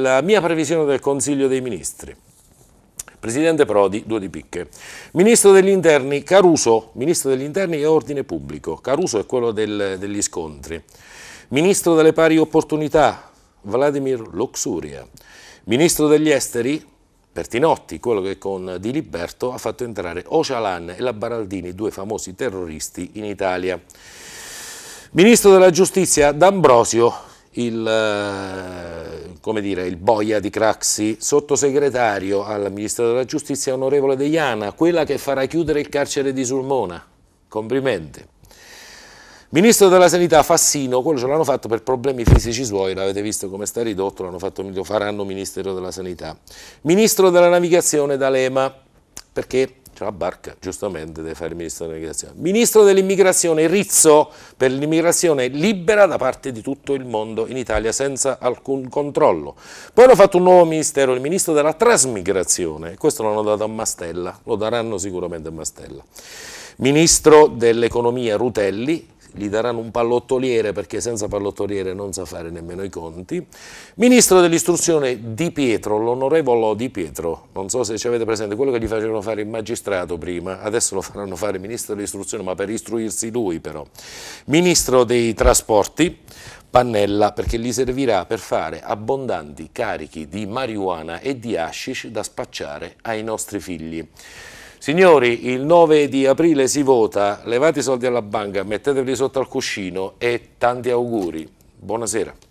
la mia previsione del Consiglio dei Ministri. Presidente Prodi, due di picche. Ministro degli Interni, Caruso, Ministro degli Interni e Ordine Pubblico. Caruso è quello del, degli scontri. Ministro delle Pari Opportunità, Vladimir Luxuria. Ministro degli Esteri, Bertinotti, quello che con Di Liberto ha fatto entrare Ocalan e la Baraldini, due famosi terroristi in Italia. Ministro della Giustizia, D'Ambrosio, il, eh, dire, il, boia di Craxi, sottosegretario al Ministro della Giustizia onorevole Deiana, quella che farà chiudere il carcere di Sulmona. Complimenti. Ministro della Sanità Fassino, quello ce l'hanno fatto per problemi fisici suoi, l'avete visto come sta ridotto, l'hanno fatto meglio, faranno Ministero della Sanità. Ministro della Navigazione D'Alema, perché c'è la barca, giustamente, deve fare il ministro dell'immigrazione. Ministro dell'immigrazione Rizzo per l'immigrazione libera da parte di tutto il mondo in Italia senza alcun controllo. Poi hanno fatto un nuovo ministero, il ministro della trasmigrazione. Questo l'hanno dato a Mastella, lo daranno sicuramente a Mastella. Ministro dell'economia Rutelli, gli daranno un pallottoliere perché senza pallottoliere non sa fare nemmeno i conti. Ministro dell'istruzione Di Pietro, l'onorevole Di Pietro, non so se ci avete presente, quello che gli facevano fare il magistrato prima, adesso lo faranno fare ministro dell'istruzione, ma per istruirsi lui però. Ministro dei trasporti, Pannella perché gli servirà per fare abbondanti carichi di marijuana e di hashish da spacciare ai nostri figli. Signori, il 9 di aprile si vota, levate i soldi alla banca, metteteli sotto al cuscino e tanti auguri. Buonasera.